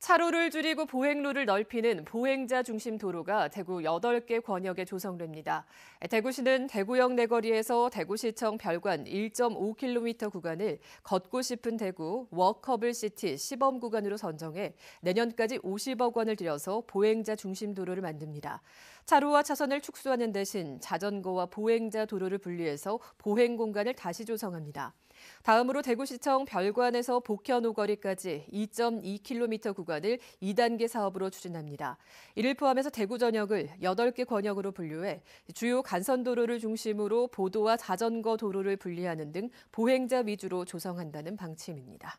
차로를 줄이고 보행로를 넓히는 보행자 중심 도로가 대구 8개 권역에 조성됩니다. 대구시는 대구역 내거리에서 대구시청 별관 1.5km 구간을 걷고 싶은 대구 워커블 시티 시범 구간으로 선정해 내년까지 50억 원을 들여서 보행자 중심 도로를 만듭니다. 차로와 차선을 축소하는 대신 자전거와 보행자 도로를 분리해서 보행 공간을 다시 조성합니다. 다음으로 대구시청 별관에서 복현 오거리까지 2.2km 구간 보관을 2단계 사업으로 추진합니다. 이를 포함해서 대구 전역을 8개 권역으로 분류해 주요 간선도로를 중심으로 보도와 자전거 도로를 분리하는 등 보행자 위주로 조성한다는 방침입니다.